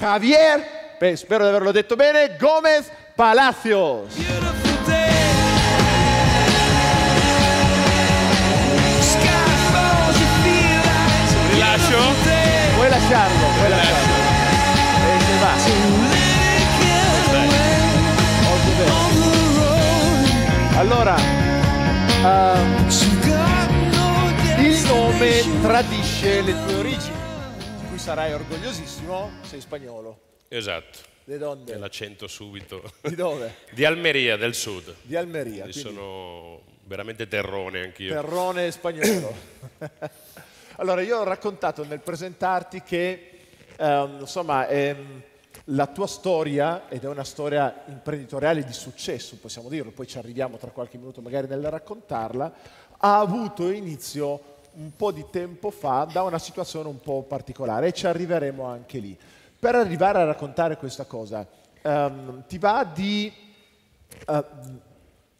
Javier, beh, spero di averlo detto bene, Gomez Palacios. Rilascio? Puoi lasciarlo, puoi lasciarlo. E eh, se va. Allora, uh, il nome tradisce le tue origini sarai orgogliosissimo, sei spagnolo. Esatto. Di dove? L'accento subito. Di dove? Di Almeria, del sud. Di Almeria. Quindi... Sono veramente terrone anch'io. Terrone spagnolo. allora, io ho raccontato nel presentarti che, ehm, insomma, ehm, la tua storia, ed è una storia imprenditoriale di successo, possiamo dirlo, poi ci arriviamo tra qualche minuto magari nel raccontarla, ha avuto inizio un po' di tempo fa da una situazione un po' particolare e ci arriveremo anche lì. Per arrivare a raccontare questa cosa, um, ti va di uh,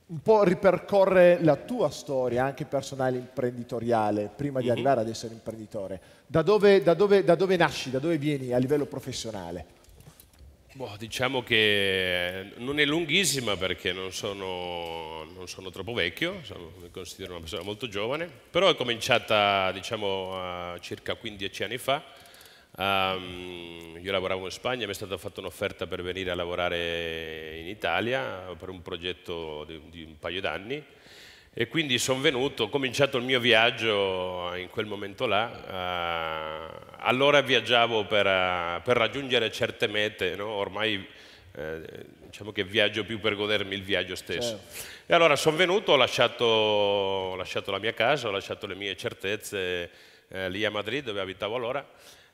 un po' ripercorrere la tua storia anche personale imprenditoriale prima di mm -hmm. arrivare ad essere imprenditore. Da dove, da, dove, da dove nasci, da dove vieni a livello professionale? Boh, diciamo che non è lunghissima perché non sono, non sono troppo vecchio, sono, mi considero una persona molto giovane, però è cominciata diciamo, circa 15 anni fa. Um, io lavoravo in Spagna, mi è stata fatta un'offerta per venire a lavorare in Italia per un progetto di, di un paio d'anni e quindi sono venuto, ho cominciato il mio viaggio in quel momento là. Eh, allora viaggiavo per, eh, per raggiungere certe mete, no? ormai eh, diciamo che viaggio più per godermi il viaggio stesso. Certo. E allora sono venuto, ho lasciato, ho lasciato, la mia casa, ho lasciato le mie certezze eh, lì a Madrid dove abitavo allora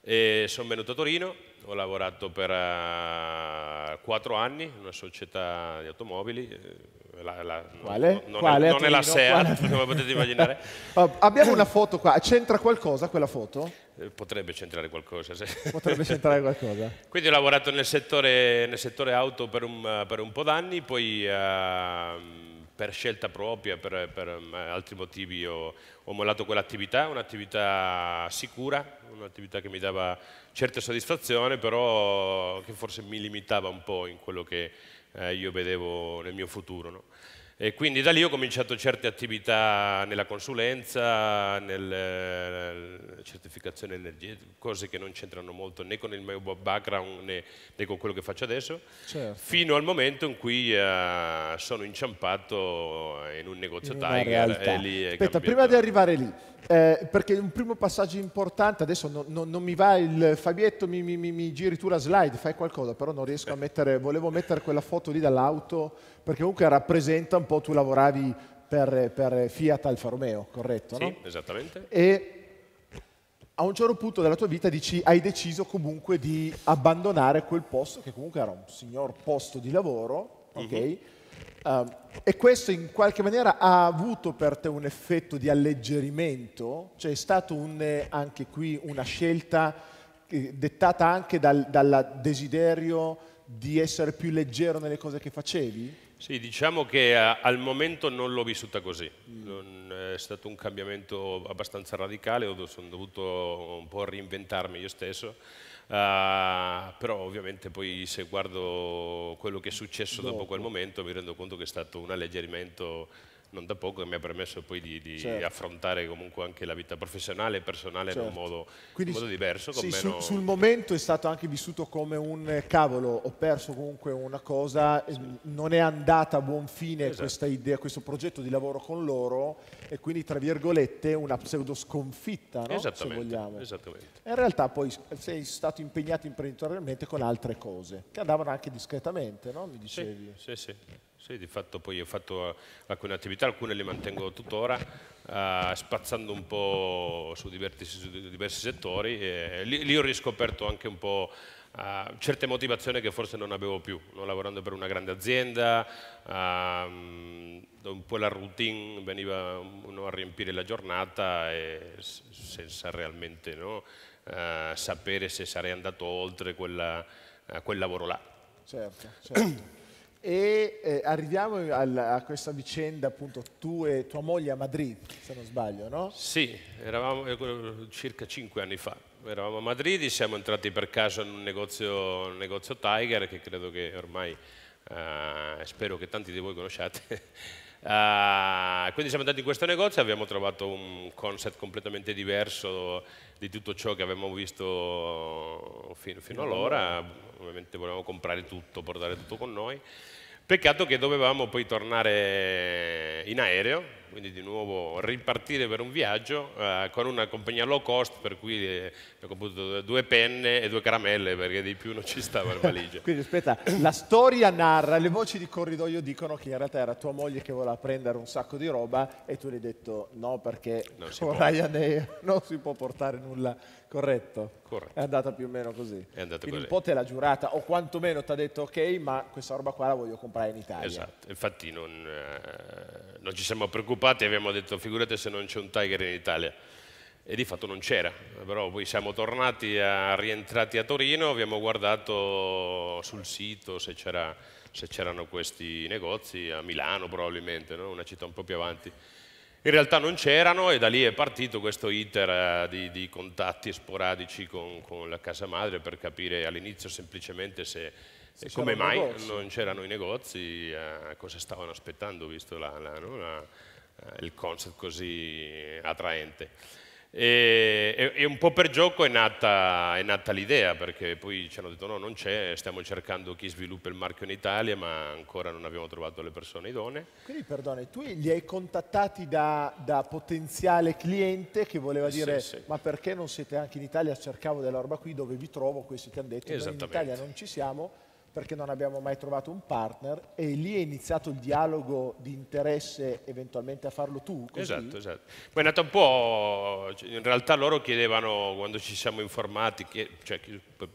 e sono venuto a Torino, ho lavorato per eh, quattro uh, anni in una società di automobili. Eh, la, la, Quale? Non, Quale? È, non è, la SEAT, come potete immaginare. Oh, abbiamo una foto qua, c'entra qualcosa quella foto? Eh, potrebbe centrare qualcosa, sì. Potrebbe centrare qualcosa. Quindi ho lavorato nel settore, nel settore auto per un, per un po' d'anni, poi uh, per scelta propria, per, per mm, altri motivi ho, ho mollato quell'attività, un'attività sicura, un'attività che mi dava certa soddisfazione, però che forse mi limitava un po' in quello che eh, io vedevo nel mio futuro. No? E quindi da lì ho cominciato certe attività nella consulenza, nella certificazione energetica, cose che non c'entrano molto né con il mio background né, né con quello che faccio adesso, certo. fino al momento in cui uh, sono inciampato in un negozio in Tiger. Aspetta, cambiato. prima di arrivare lì, eh, perché un primo passaggio importante, adesso no, no, non mi va il Fabietto, mi, mi, mi, giri tu la slide, fai qualcosa, però non riesco a mettere, volevo mettere quella foto lì dall'auto, perché comunque rappresenta un po', tu lavoravi per, per Fiat Alfa Romeo, corretto? Sì, no? esattamente. E, a un certo punto della tua vita dici hai deciso comunque di abbandonare quel posto che comunque era un signor posto di lavoro, ok? Mm -hmm. Uh, e questo in qualche maniera ha avuto per te un effetto di alleggerimento? Cioè è stata anche qui una scelta eh, dettata anche dal dalla desiderio di essere più leggero nelle cose che facevi? Sì, diciamo che a, eh, al momento non l'ho vissuta così, mm. non è stato un cambiamento abbastanza radicale, sono dovuto un po' reinventarmi io stesso Uh, però ovviamente poi se guardo quello che è successo dopo, dopo quel momento mi rendo conto che è stato un alleggerimento non da poco che mi ha permesso poi di, di certo. affrontare comunque anche la vita professionale e personale certo. in, un certo. modo, Quindi, in, un modo, diverso. Sì, meno... sul, sul, momento è stato anche vissuto come un cavolo, ho perso comunque una cosa, sì. non è andata a buon fine esatto. questa idea, questo progetto di lavoro con loro e quindi tra virgolette una pseudo sconfitta, no? se vogliamo. Esattamente. in realtà poi sei stato impegnato imprenditorialmente con altre cose che andavano anche discretamente, no? mi dicevi. Sì, sì. sì. Sì, di fatto poi ho fatto alcune attività, alcune le mantengo tuttora, eh, spazzando un po' su diversi, su diversi settori. E lì, lì ho riscoperto anche un po' Uh, certe motivazioni che forse non avevo più, no? lavorando per una grande azienda, uh, un po' la routine veniva uno a riempire la giornata senza realmente no? uh, sapere se sarei andato oltre quella, eh, quel lavoro là. Certo, certo. E eh, arriviamo al, a questa vicenda, appunto, tu e tua moglie a Madrid, se non sbaglio, no? Sì, eravamo eh, circa cinque anni fa. Eravamo a Madrid, e siamo entrati per caso in un negozio, un negozio Tiger, che credo che ormai, eh, spero che tanti di voi conosciate, Uh, quindi siamo andati in questo negozio e abbiamo trovato un concept completamente diverso di tutto ciò che avevamo visto fino, fino allora. Ovviamente volevamo comprare tutto, portare tutto con noi. Peccato che dovevamo poi tornare in aereo quindi di nuovo ripartire per un viaggio eh, con una compagnia low cost per cui eh, ho comprato due penne e due caramelle perché di più non ci stava la valigia. quindi aspetta, la storia narra, le voci di corridoio dicono che in realtà era tua moglie che voleva prendere un sacco di roba e tu gli hai detto no perché non con Ryanair non si può portare nulla corretto? Corretto. È andata più o meno così. È andata Quindi un po' te l'ha giurata o quantomeno ti ha detto ok ma questa roba qua la voglio comprare in Italia. Esatto, infatti non, eh, non ci siamo preoccupati preoccupati e abbiamo detto figurate se non c'è un Tiger in Italia. E di fatto non c'era, però poi siamo tornati, a, rientrati a Torino, abbiamo guardato sul sito se, c'erano questi negozi, a Milano probabilmente, no? una città un po' più avanti. In realtà non c'erano e da lì è partito questo iter eh, di, di contatti sporadici con, con, la casa madre per capire all'inizio semplicemente se, se come mai negozi. non c'erano i negozi, eh, cosa stavano aspettando visto la, la, no? la eh, il concept così attraente. E, e, un po' per gioco è nata, nata l'idea, perché poi ci hanno detto no, non c'è, stiamo cercando chi sviluppa il marchio in Italia, ma ancora non abbiamo trovato le persone idonee. Quindi, perdone, tu li hai contattati da, da potenziale cliente che voleva dire sì, sì. ma perché non siete anche in Italia, cercavo della roba qui, dove vi trovo, questi ti hanno detto, in Italia non ci siamo, perché non abbiamo mai trovato un partner e lì è iniziato il dialogo di interesse eventualmente a farlo tu. Così. Esatto, esatto. Poi è nata un po', cioè, in realtà loro chiedevano quando ci siamo informati, cioè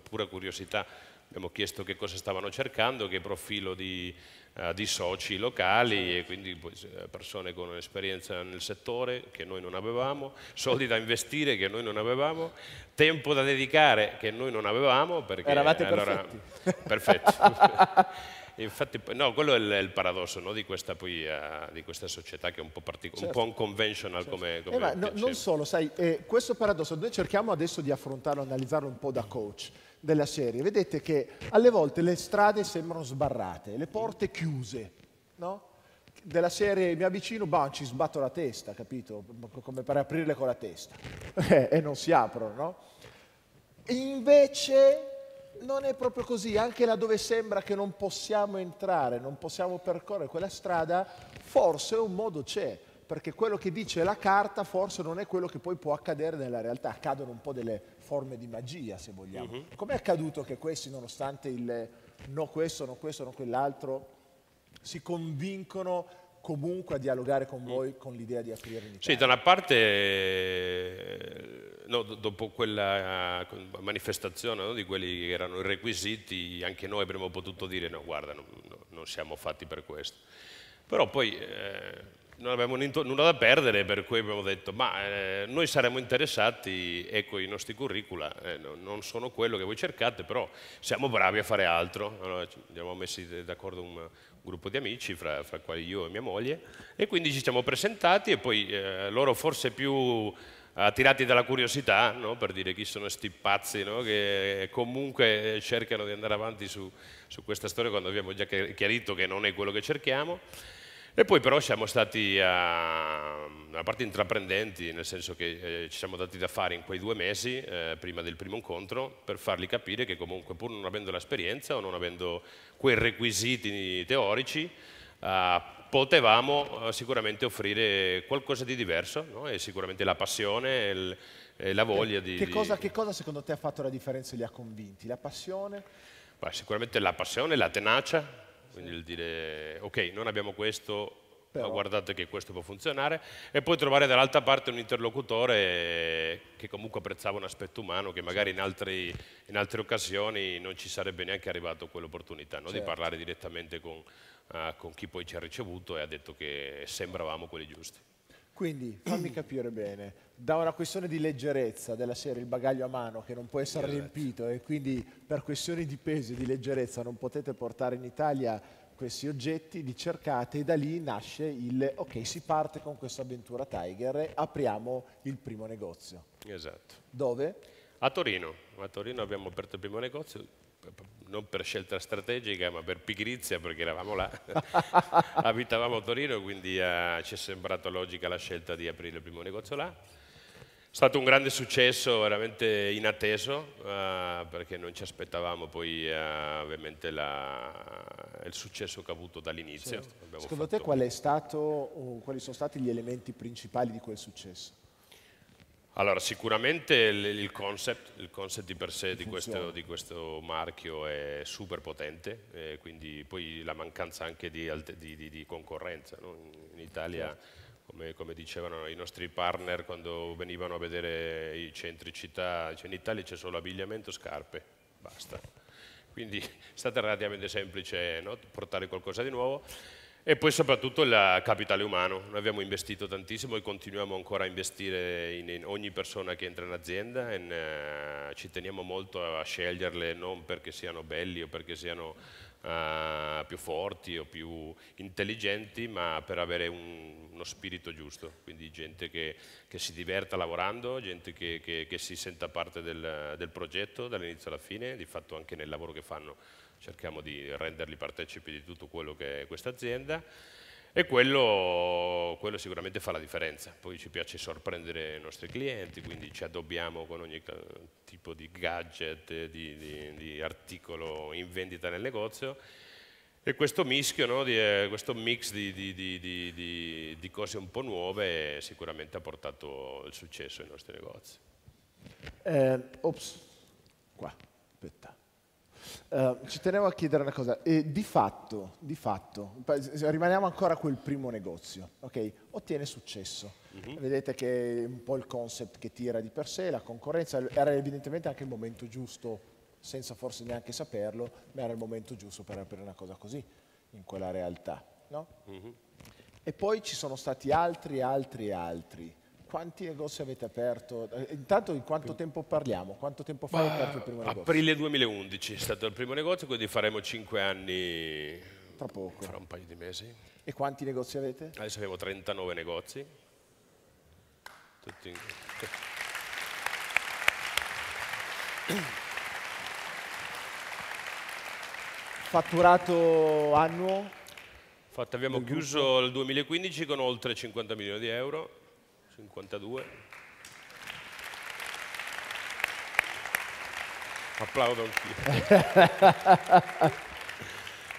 pura curiosità, abbiamo chiesto che cosa stavano cercando, che profilo di, uh, di soci locali e quindi eh, persone con esperienza nel settore che noi non avevamo, soldi da investire che noi non avevamo, tempo da dedicare che noi non avevamo perché eravate allora, perfetti. perfetti. Infatti, no, quello è il, il paradosso no, di, questa poi, uh, di, questa società che è un po', certo. un, po unconventional certo. come, come eh, ma no, Non solo, sai, eh, questo paradosso noi cerchiamo adesso di affrontarlo, analizzarlo un po' da coach della serie. Vedete che alle volte le strade sembrano sbarrate, le porte chiuse, no? Della serie mi avvicino, bam, ci sbatto la testa, capito? Come per aprirle con la testa. Eh, e non si aprono, no? invece non è proprio così, anche laddove sembra che non possiamo entrare, non possiamo percorrere quella strada, forse un modo c'è perché quello che dice la carta forse non è quello che poi può accadere nella realtà, accadono un po' delle forme di magia se vogliamo. Mm-hmm. Com'è accaduto che questi, nonostante il no questo, no questo, no quell'altro, si convincono comunque a dialogare con mm. voi con l'idea di aprire in Italia? Sì, da una parte, eh, no, dopo quella eh, manifestazione no, di quelli che erano i requisiti, anche noi avremmo potuto dire no, guarda, no, non siamo fatti per questo. Però poi eh, non avevamo nulla da perdere, per cui abbiamo detto, ma eh, noi saremmo interessati, ecco i nostri curricula, eh, no, non sono quello che voi cercate, però siamo bravi a fare altro. Allora ci abbiamo messi d'accordo un, un gruppo di amici, fra, fra quali io e mia moglie, e quindi ci siamo presentati e poi eh, loro forse più attirati dalla curiosità, no? per dire chi sono questi pazzi no? che comunque eh, cercano di andare avanti su, su questa storia quando abbiamo già chiarito che non è quello che cerchiamo. E poi però siamo stati uh, una parte intraprendenti, nel senso che eh, ci siamo dati da fare in quei due mesi, eh, prima del primo incontro, per fargli capire che comunque pur non avendo l'esperienza o non avendo quei requisiti teorici, eh, potevamo eh, sicuramente offrire qualcosa di diverso no? e sicuramente la passione il, e la voglia di... Che cosa, di... che cosa secondo te ha fatto la differenza e li ha convinti? La passione? Beh, sicuramente la passione, la tenacia, quindi il dire ok, non abbiamo questo, però. guardate che questo può funzionare, e poi trovare dall'altra parte un interlocutore che comunque apprezzava un aspetto umano, che magari in, certo. altri, in altre occasioni non ci sarebbe neanche arrivato quell'opportunità, no? certo. di parlare direttamente con, uh, con chi poi ci ha ricevuto e ha detto che sembravamo quelli giusti. Quindi fammi capire bene, da una questione di leggerezza della serie, il bagaglio a mano che non può essere esatto. riempito e quindi per questioni di peso e di leggerezza non potete portare in Italia questi oggetti, li cercate e da lì nasce il ok, si parte con questa avventura Tiger e apriamo il primo negozio. Esatto. Dove? A Torino. A Torino abbiamo aperto il primo negozio non per scelta strategica, ma per pigrizia, perché eravamo là, abitavamo a Torino, quindi eh, ci è sembrata logica la scelta di aprire il primo negozio là. È stato un grande successo, veramente inatteso, eh, perché non ci aspettavamo poi eh, ovviamente la, il successo che ha avuto dall'inizio. Certo. Secondo fatto... te qual stato, quali sono stati gli elementi principali di quel successo? Allora, sicuramente il concept, il concept, di per sé di questo, di questo, marchio è super potente, eh, quindi poi la mancanza anche di, di, di concorrenza. No? In Italia, certo. come, come, dicevano i nostri partner quando venivano a vedere i centri città, cioè in Italia c'è solo abbigliamento, e scarpe, basta. Quindi è stato relativamente semplice no? portare qualcosa di nuovo. E poi soprattutto il capitale umano, noi abbiamo investito tantissimo e continuiamo ancora a investire in, ogni persona che entra in azienda, in, uh, eh, ci teniamo molto a sceglierle non perché siano belli o perché siano uh, più forti o più intelligenti, ma per avere un, uno spirito giusto, quindi gente che, che si diverta lavorando, gente che, che, che si senta parte del, del progetto dall'inizio alla fine, di fatto anche nel lavoro che fanno cerchiamo di renderli partecipi di tutto quello che è questa azienda e quello, quello, sicuramente fa la differenza. Poi ci piace sorprendere i nostri clienti, quindi ci addobbiamo con ogni tipo di gadget, di, di, di articolo in vendita nel negozio e questo mischio, no, di, eh, questo mix di cose un po' nuove sicuramente ha portato il successo ai nostri negozi. Eh, ops, qua, aspetta. Eh, ci tenevo a chiedere una cosa, e di fatto, di fatto, rimaniamo ancora a quel primo negozio, okay? ottiene successo, mm-hmm. vedete che è un po' il concept che tira di per sé, la concorrenza, era evidentemente anche il momento giusto, senza forse neanche saperlo, ma era il momento giusto per aprire una cosa così, in quella realtà. No? Mm-hmm. E poi ci sono stati altri, altri, altri. Quanti negozi avete aperto? Eh, intanto in quanto tempo parliamo? Quanto tempo fa avete aperto il primo negozio? Aprile 2011 è stato il primo negozio, quindi faremo 5 anni tra poco. Fra un paio di mesi. E quanti negozi avete? Adesso abbiamo 39 negozi. Tutti in... Fatturato annuo? Fatto, abbiamo chiuso il 2015 con oltre 50 milioni di euro 52. Applaudo anch'io.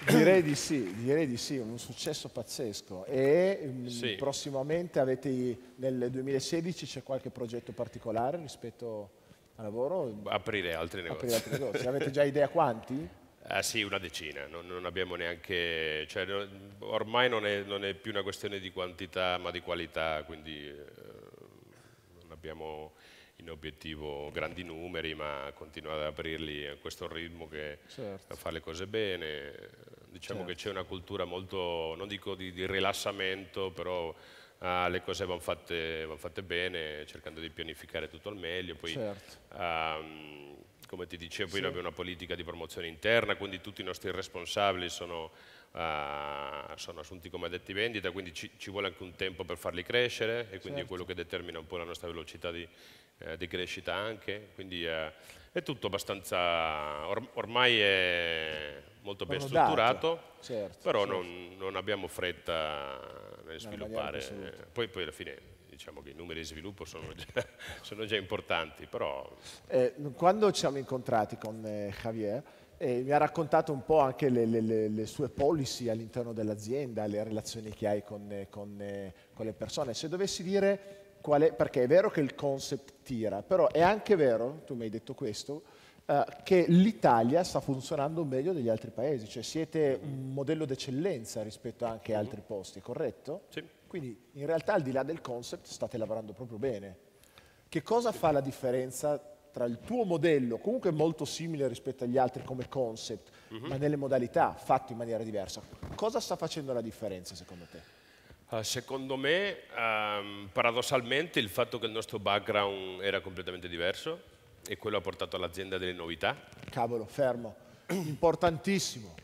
direi di sì, direi di sì, un successo pazzesco. E mm, sì. prossimamente avete, nel 2016 c'è qualche progetto particolare rispetto al lavoro? Aprire altri negozi. Aprire altri negozi. avete già idea quanti? Ah, sì, una decina, non, non abbiamo neanche, cioè, ormai non è, non è, più una questione di quantità ma di qualità, quindi eh, abbiamo in obiettivo grandi numeri, ma continuare ad aprirli a questo ritmo che certo. a fare le cose bene. Diciamo certo. che c'è una cultura molto, non dico di, di rilassamento, però Uh, le cose vanno fatte, van fatte, bene, cercando di pianificare tutto al meglio. Poi, certo. um, come ti dicevo, sì. noi abbiamo una politica di promozione interna, quindi tutti i nostri responsabili sono eh, sono assunti come addetti vendita, quindi ci, ci, vuole anche un tempo per farli crescere e quindi certo. è quello certo. che determina un po' la nostra velocità di, eh, di crescita anche, quindi eh, è tutto abbastanza, or ormai è molto ben Conodato, strutturato, certo, però certo. Non, non, abbiamo fretta nel sviluppare, poi, poi alla fine diciamo che i numeri di sviluppo sono già, sono già importanti, però... Eh, quando ci siamo incontrati con eh, Javier, e mi ha raccontato un po' anche le, le, le sue policy all'interno dell'azienda, le relazioni che hai con, eh, con, eh, con le persone. Se dovessi dire qual è, perché è vero che il concept tira, però è anche vero, tu mi hai detto questo, eh, che l'Italia sta funzionando meglio degli altri paesi, cioè siete un modello d'eccellenza rispetto anche ad mm-hmm. altri posti, corretto? Sì. Quindi in realtà al di là del concept state lavorando proprio bene. Che cosa fa la differenza tra il tuo modello, comunque molto simile rispetto agli altri come concept, uh mhm. -huh. ma nelle modalità fatto in maniera diversa, cosa sta facendo la differenza secondo te? Ah, secondo me, um, paradossalmente, il fatto che il nostro background era completamente diverso e quello ha portato all'azienda delle novità. Cavolo, fermo, importantissimo.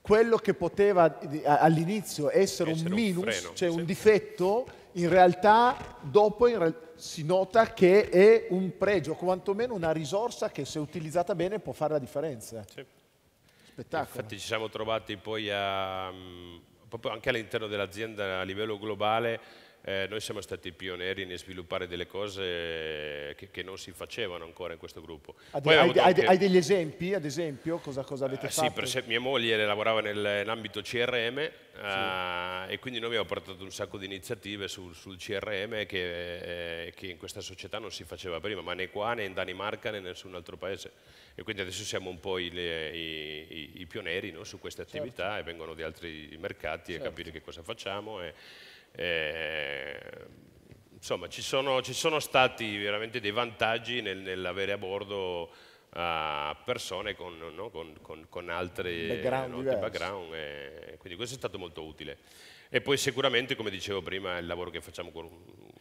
Quello che poteva eh, all'inizio essere, essere, un minus, un cioè un difetto, in realtà dopo in re si nota che è un pregio, quantomeno una risorsa che se utilizzata bene può fare la differenza. Sì. Spettacolo. Infatti ci siamo trovati poi a, mm, proprio anche all'interno dell'azienda a livello globale eh, noi siamo stati pionieri nel sviluppare delle cose che, che, non si facevano ancora in questo gruppo. Ad, hai, hai, anche... hai, degli esempi, ad esempio, cosa, cosa ah, avete uh, fatto? Sì, per esempio, mia moglie lavorava nell'ambito CRM sì. uh, e quindi noi abbiamo portato un sacco di iniziative sul, sul CRM che, eh, che, in questa società non si faceva prima, ma né qua né in Danimarca né in nessun altro paese. E quindi adesso siamo un po' i, i, i, i pionieri no, su queste attività certo. e vengono di altri mercati certo. a capire che cosa facciamo. E, eh, insomma, ci sono, ci sono, stati veramente dei vantaggi nel, nell'avere a bordo uh, persone con, no, con, con, con altri background, no, background e, eh, quindi questo è stato molto utile. E poi sicuramente, come dicevo prima, il lavoro che facciamo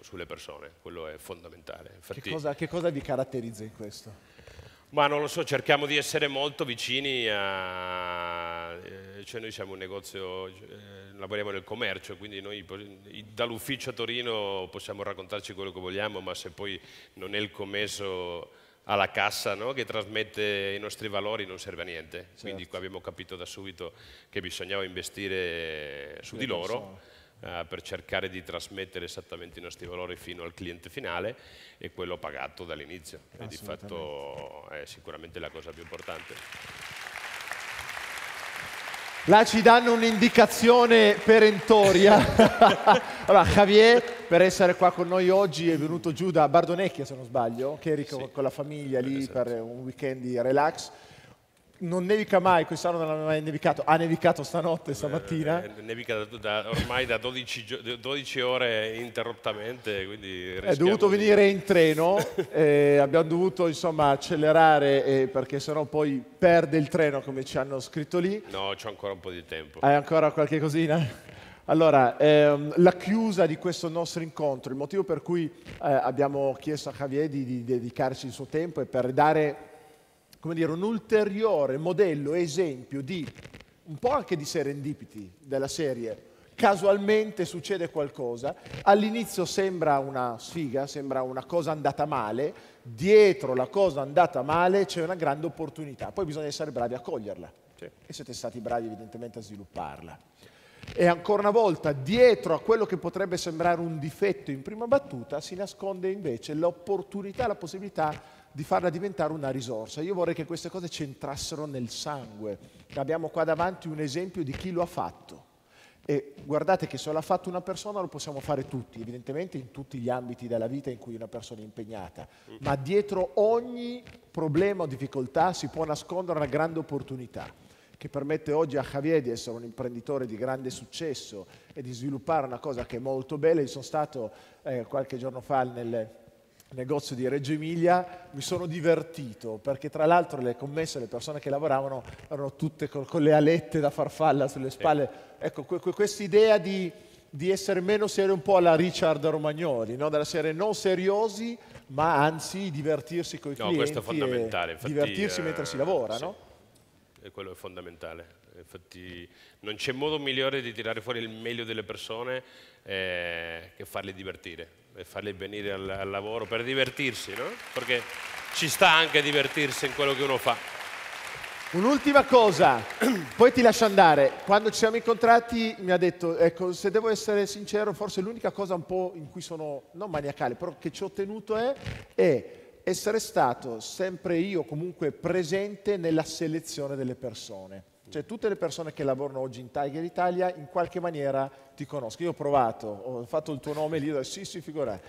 sulle persone, quello è fondamentale. Infatti, che, cosa, che cosa vi caratterizza in questo? Ma non lo so, cerchiamo di essere molto vicini a... Eh, cioè noi siamo un negozio, eh, lavoriamo nel commercio, quindi noi dall'ufficio a Torino possiamo raccontarci quello che vogliamo, ma se poi non è il commesso alla cassa no? che trasmette i nostri valori non serve a niente. Certo. Quindi abbiamo capito da subito che bisognava investire su Le di loro. Eh, per cercare di trasmettere esattamente i nostri valori fino al cliente finale e quello pagato dall'inizio. E di fatto è sicuramente la cosa più importante. Là ci danno un'indicazione perentoria. allora, Javier, per essere qua con noi oggi, è venuto giù da Bardonecchia, se non sbaglio, che eri sì, con la famiglia lì esatto. per un weekend di relax non nevica mai, quest'anno non ha mai nevicato, ha nevicato stanotte, stamattina. Eh, eh nevica da, ormai da 12, 12, ore interrottamente, quindi È dovuto di... venire in treno, eh, abbiamo dovuto insomma accelerare eh, perché sennò poi perde il treno come ci hanno scritto lì. No, c'ho ancora un po' di tempo. Hai ancora qualche cosina? Allora, ehm, la chiusa di questo nostro incontro, il motivo per cui eh, abbiamo chiesto a Javier di, di dedicarci il suo tempo è per dare come dire, un ulteriore modello, esempio di un po' anche di serendipiti della serie. Casualmente succede qualcosa, all'inizio sembra una sfiga, sembra una cosa andata male, dietro la cosa andata male c'è una grande opportunità, poi bisogna essere bravi a coglierla sì. e siete stati bravi evidentemente a svilupparla. E ancora una volta, dietro a quello che potrebbe sembrare un difetto in prima battuta, si nasconde invece l'opportunità, la possibilità di farla diventare una risorsa. Io vorrei che queste cose centrassero nel sangue. Abbiamo qua davanti un esempio di chi lo ha fatto. E guardate che se l'ha fatto una persona lo possiamo fare tutti, evidentemente in tutti gli ambiti della vita in cui una persona è impegnata, ma dietro ogni problema o difficoltà si può nascondere una grande opportunità che permette oggi a Javier di essere un imprenditore di grande successo e di sviluppare una cosa che è molto bella. Io sono stato eh, qualche giorno fa nel, negozio di Reggio Emilia mi sono divertito perché tra l'altro le commesse, le persone che lavoravano erano tutte con, con le alette da farfalla sulle spalle. Ecco, que, que, questa idea di, di, essere meno seri un po' alla Richard Romagnoli, no? serie non seriosi ma anzi divertirsi con i no, clienti. questo è fondamentale. Infatti, divertirsi eh, mentre si lavora, sì. no? E eh, quello è fondamentale. Infatti non c'è modo migliore di tirare fuori il meglio delle persone eh, che farle divertire e farli venire al, al lavoro per divertirsi, no? Perché ci sta anche divertirsi in quello che uno fa. Un'ultima cosa, poi ti lascio andare. Quando ci siamo incontrati mi ha detto, ecco, se devo essere sincero, forse l'unica cosa un po' in cui sono, non maniacale, però che ci ho tenuto è, è essere stato sempre io comunque presente nella selezione delle persone. Cioè tutte le persone che lavorano oggi in Tiger Italia in qualche maniera ti conoscono. Io ho provato, ho fatto il tuo nome lì, ho detto, sì, sì, figurati.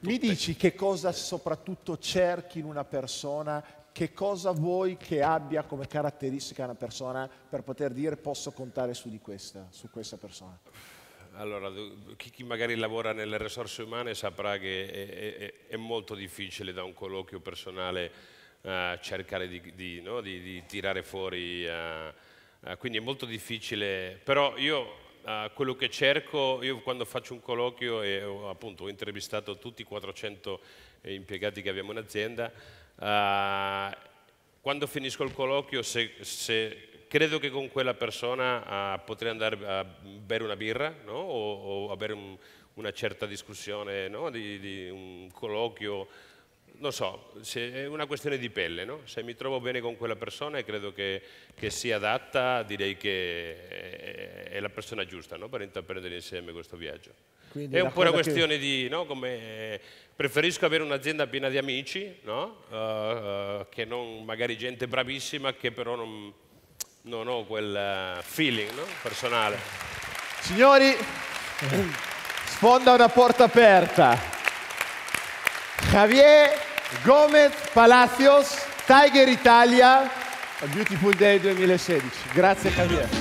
Mi dici che cosa soprattutto cerchi in una persona, che cosa vuoi che abbia come caratteristica una persona per poter dire posso contare su di questa, su questa persona? Allora, chi magari lavora nelle risorse umane saprà che è, è, è molto difficile da un colloquio personale uh, cercare di, di, no? di, di, tirare fuori... Uh, eh, quindi è molto difficile, però io eh, quello che cerco, io quando faccio un colloquio e appunto ho intervistato tutti i 400 eh, impiegati che abbiamo in azienda, eh, quando finisco il colloquio se, se credo che con quella persona uh, potrei andare a bere una birra no? o, o, avere un, una certa discussione, no? di, di un colloquio non so, se è una questione di pelle, no? se mi trovo bene con quella persona e credo che, che sia adatta, direi che è, è la persona giusta no? per intraprendere insieme questo viaggio. Quindi è un po' una questione che... di, no? Come preferisco avere un'azienda piena di amici, no? uh, uh, che non magari gente bravissima che però non, non ho quel eh, feeling personale. Signori, sfonda una porta aperta. Javier Gomez Palacios, Tiger Italia, a Beautiful Day 2016. Grazie Javier.